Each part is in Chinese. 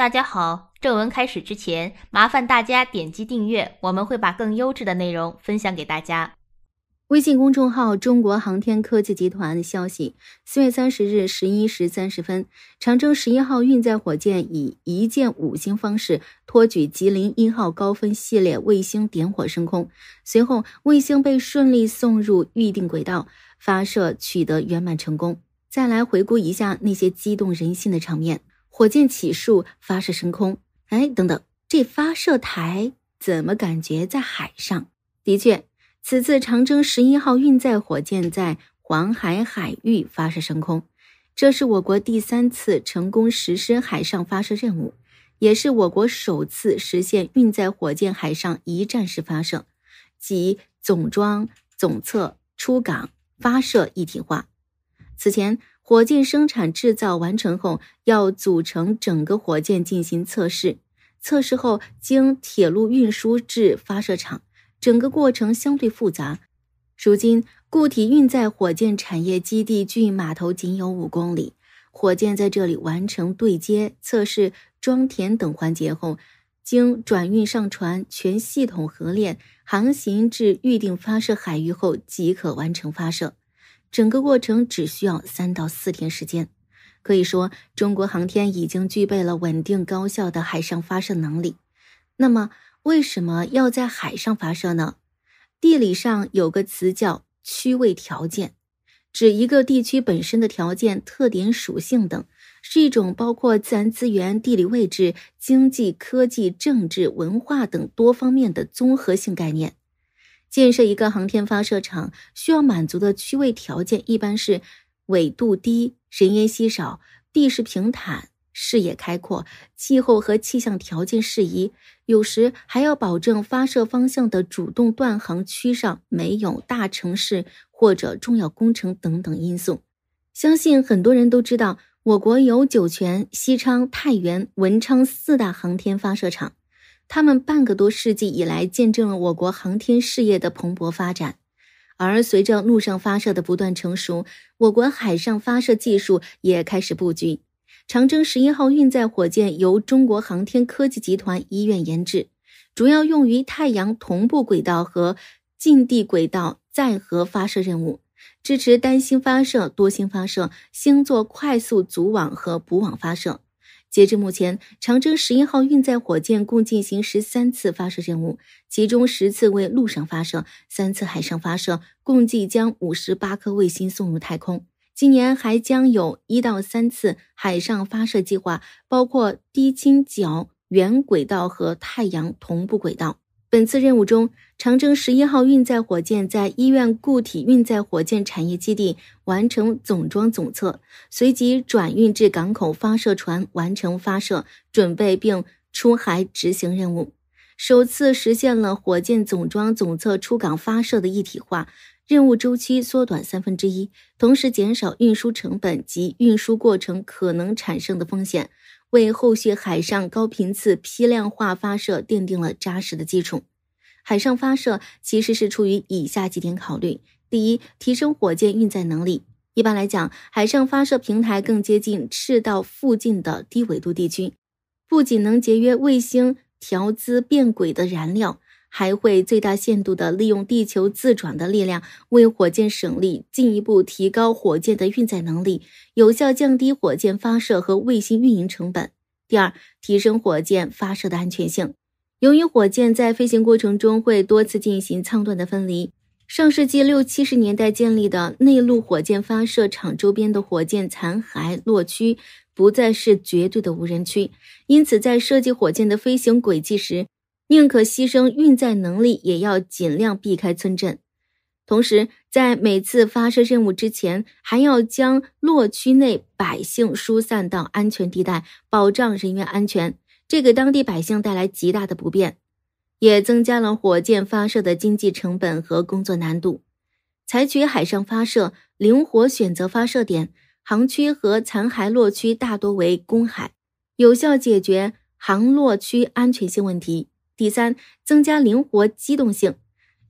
大家好，正文开始之前，麻烦大家点击订阅，我们会把更优质的内容分享给大家。微信公众号“中国航天科技集团”消息：四月三十日十一时三十分，长征十一号运载火箭以一箭五星方式托举吉林一号高分系列卫星点火升空，随后卫星被顺利送入预定轨道，发射取得圆满成功。再来回顾一下那些激动人心的场面。火箭起竖，发射升空。哎，等等，这发射台怎么感觉在海上？的确，此次长征十一号运载火箭在黄海海域发射升空，这是我国第三次成功实施海上发射任务，也是我国首次实现运载火箭海上一站式发射，即总装、总测、出港、发射一体化。此前。火箭生产制造完成后，要组成整个火箭进行测试。测试后，经铁路运输至发射场，整个过程相对复杂。如今，固体运载火箭产业基地距码头仅有五公里，火箭在这里完成对接、测试、装填等环节后，经转运上船、全系统合练、航行至预定发射海域后，即可完成发射。整个过程只需要三到四天时间，可以说中国航天已经具备了稳定高效的海上发射能力。那么，为什么要在海上发射呢？地理上有个词叫区位条件，指一个地区本身的条件、特点、属性等，是一种包括自然资源、地理位置、经济、科技、政治、文化等多方面的综合性概念。建设一个航天发射场需要满足的区位条件一般是：纬度低、人烟稀少、地势平坦、视野开阔、气候和气象条件适宜，有时还要保证发射方向的主动断航区上没有大城市或者重要工程等等因素。相信很多人都知道，我国有酒泉、西昌、太原、文昌四大航天发射场。他们半个多世纪以来见证了我国航天事业的蓬勃发展，而随着陆上发射的不断成熟，我国海上发射技术也开始布局。长征十一号运载火箭由中国航天科技集团医院研制，主要用于太阳同步轨道和近地轨道载荷发射任务，支持单星发射、多星发射、星座快速组网和补网发射。截至目前，长征十一号运载火箭共进行十三次发射任务，其中十次为陆上发射，三次海上发射，共计将五十八颗卫星送入太空。今年还将有一到三次海上发射计划，包括低倾角圆轨道和太阳同步轨道。本次任务中，长征十一号运载火箭在医院固体运载火箭产业基地完成总装总测，随即转运至港口发射船，完成发射准备并出海执行任务。首次实现了火箭总装总测出港发射的一体化，任务周期缩短三分之一，同时减少运输成本及运输过程可能产生的风险。为后续海上高频次批量化发射奠定了扎实的基础。海上发射其实是出于以下几点考虑：第一，提升火箭运载能力。一般来讲，海上发射平台更接近赤道附近的低纬度地区，不仅能节约卫星调姿变轨的燃料。还会最大限度地利用地球自转的力量，为火箭省力，进一步提高火箭的运载能力，有效降低火箭发射和卫星运营成本。第二，提升火箭发射的安全性。由于火箭在飞行过程中会多次进行舱段的分离，上世纪六七十年代建立的内陆火箭发射场周边的火箭残骸落区不再是绝对的无人区，因此在设计火箭的飞行轨迹时。宁可牺牲运载能力，也要尽量避开村镇。同时，在每次发射任务之前，还要将落区内百姓疏散到安全地带，保障人员安全。这给当地百姓带来极大的不便，也增加了火箭发射的经济成本和工作难度。采取海上发射，灵活选择发射点、航区和残骸落区，大多为公海，有效解决航落区安全性问题。第三，增加灵活机动性。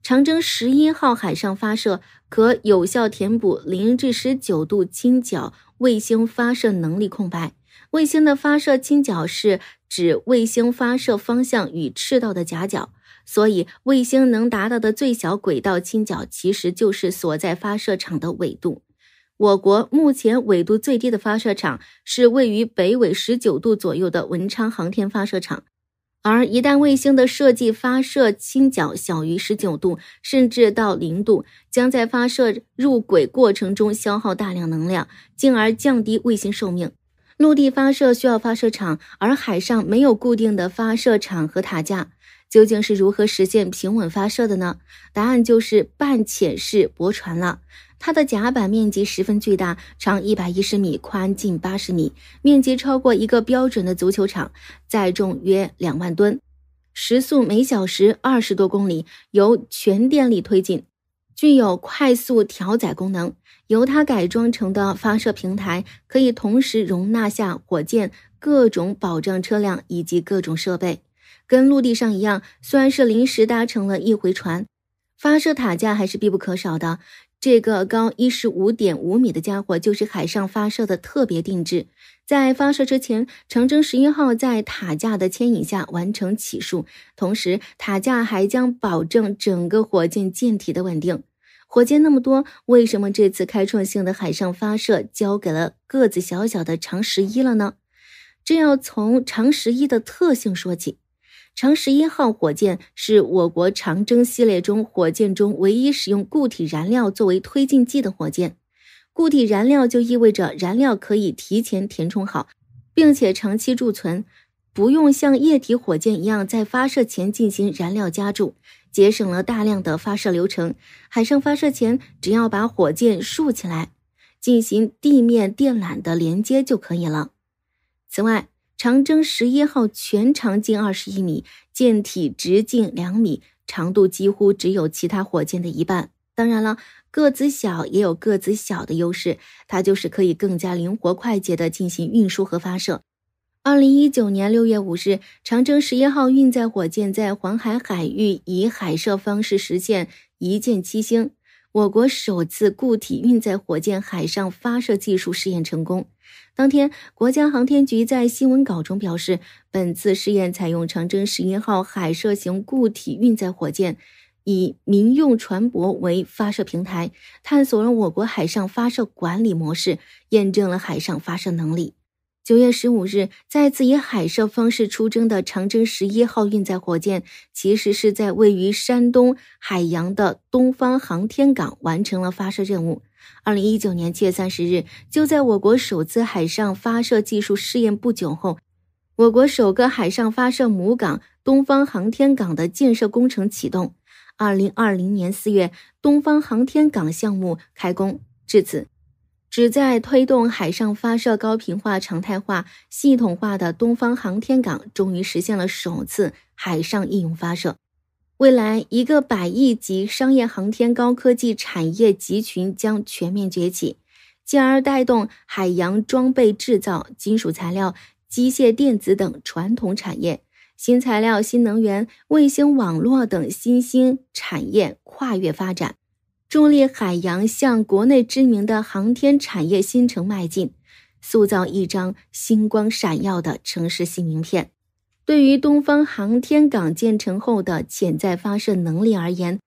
长征十一号海上发射可有效填补零至十九度倾角卫星发射能力空白。卫星的发射倾角是指卫星发射方向与赤道的夹角，所以卫星能达到的最小轨道倾角其实就是所在发射场的纬度。我国目前纬度最低的发射场是位于北纬十九度左右的文昌航天发射场。而一旦卫星的设计发射倾角小于十九度，甚至到零度，将在发射入轨过程中消耗大量能量，进而降低卫星寿命。陆地发射需要发射场，而海上没有固定的发射场和塔架。究竟是如何实现平稳发射的呢？答案就是半潜式驳船了。它的甲板面积十分巨大，长一百一十米，宽近八十米，面积超过一个标准的足球场，载重约两万吨，时速每小时二十多公里，由全电力推进，具有快速调载功能。由它改装成的发射平台，可以同时容纳下火箭、各种保障车辆以及各种设备。跟陆地上一样，虽然是临时搭乘了一回船，发射塔架还是必不可少的。这个高一十五点五米的家伙就是海上发射的特别定制。在发射之前，长征十一号在塔架的牵引下完成起竖，同时塔架还将保证整个火箭舰体的稳定。火箭那么多，为什么这次开创性的海上发射交给了个子小小的长十一了呢？这要从长十一的特性说起。长十一号火箭是我国长征系列中火箭中唯一使用固体燃料作为推进剂的火箭。固体燃料就意味着燃料可以提前填充好，并且长期贮存，不用像液体火箭一样在发射前进行燃料加注，节省了大量的发射流程。海上发射前，只要把火箭竖起来，进行地面电缆的连接就可以了。此外，长征十一号全长近二十一米，舰体直径两米，长度几乎只有其他火箭的一半。当然了，个子小也有个子小的优势，它就是可以更加灵活快捷的进行运输和发射。二零一九年六月五日，长征十一号运载火箭在黄海海域以海射方式实现一箭七星。我国首次固体运载火箭海上发射技术试验成功。当天，国家航天局在新闻稿中表示，本次试验采用长征十一号海射型固体运载火箭，以民用船舶为发射平台，探索了我国海上发射管理模式，验证了海上发射能力。九月十五日，再次以海射方式出征的长征十一号运载火箭，其实是在位于山东海洋的东方航天港完成了发射任务。二零一九年七月三十日，就在我国首次海上发射技术试验不久后，我国首个海上发射母港——东方航天港的建设工程启动。二零二零年四月，东方航天港项目开工，至此。旨在推动海上发射高频化、常态化、系统化的东方航天港终于实现了首次海上应用发射。未来，一个百亿级商业航天高科技产业集群将全面崛起，进而带动海洋装备制造、金属材料、机械电子等传统产业，新材料、新能源、卫星网络等新兴产业跨越发展。助力海洋向国内知名的航天产业新城迈进，塑造一张星光闪耀的城市新名片。对于东方航天港建成后的潜在发射能力而言，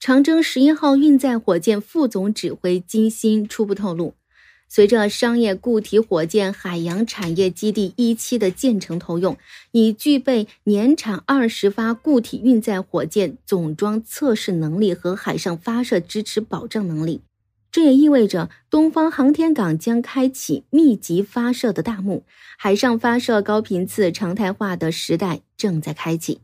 长征十一号运载火箭副总指挥金星初步透露。随着商业固体火箭海洋产业基地一期的建成投用，已具备年产二十发固体运载火箭总装测试能力和海上发射支持保障能力。这也意味着东方航天港将开启密集发射的大幕，海上发射高频次常态化的时代正在开启。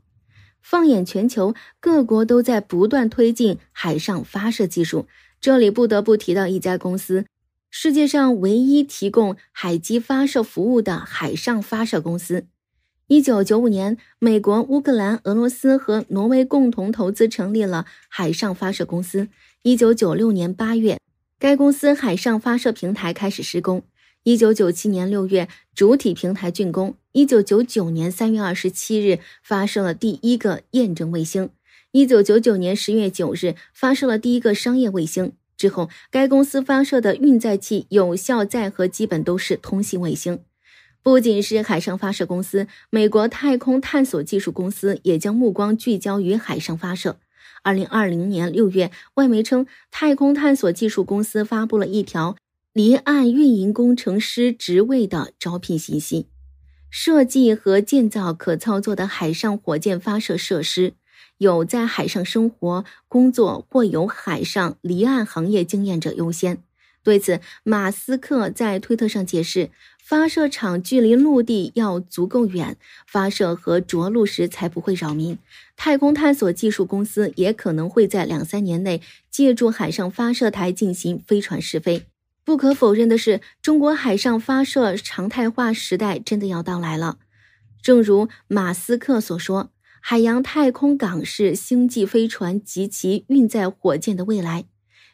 放眼全球，各国都在不断推进海上发射技术。这里不得不提到一家公司。世界上唯一提供海基发射服务的海上发射公司。一九九五年，美国、乌克兰、俄罗斯和挪威共同投资成立了海上发射公司。一九九六年八月，该公司海上发射平台开始施工。一九九七年六月，主体平台竣工。一九九九年三月二十七日，发射了第一个验证卫星。一九九九年十月九日，发射了第一个商业卫星。之后，该公司发射的运载器有效载荷基本都是通信卫星。不仅是海上发射公司，美国太空探索技术公司也将目光聚焦于海上发射。二零二零年六月，外媒称，太空探索技术公司发布了一条离岸运营工程师职位的招聘信息，设计和建造可操作的海上火箭发射设施。有在海上生活、工作或有海上离岸行业经验者优先。对此，马斯克在推特上解释，发射场距离陆地要足够远，发射和着陆时才不会扰民。太空探索技术公司也可能会在两三年内借助海上发射台进行飞船试飞。不可否认的是，中国海上发射常态化时代真的要到来了。正如马斯克所说。海洋太空港是星际飞船及其运载火箭的未来。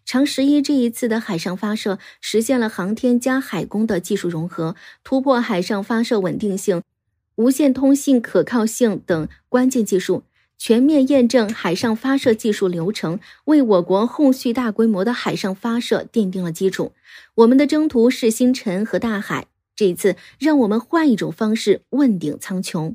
长十一这一次的海上发射，实现了航天加海工的技术融合，突破海上发射稳定性、无线通信可靠性等关键技术，全面验证海上发射技术流程，为我国后续大规模的海上发射奠定了基础。我们的征途是星辰和大海，这一次让我们换一种方式问鼎苍穹。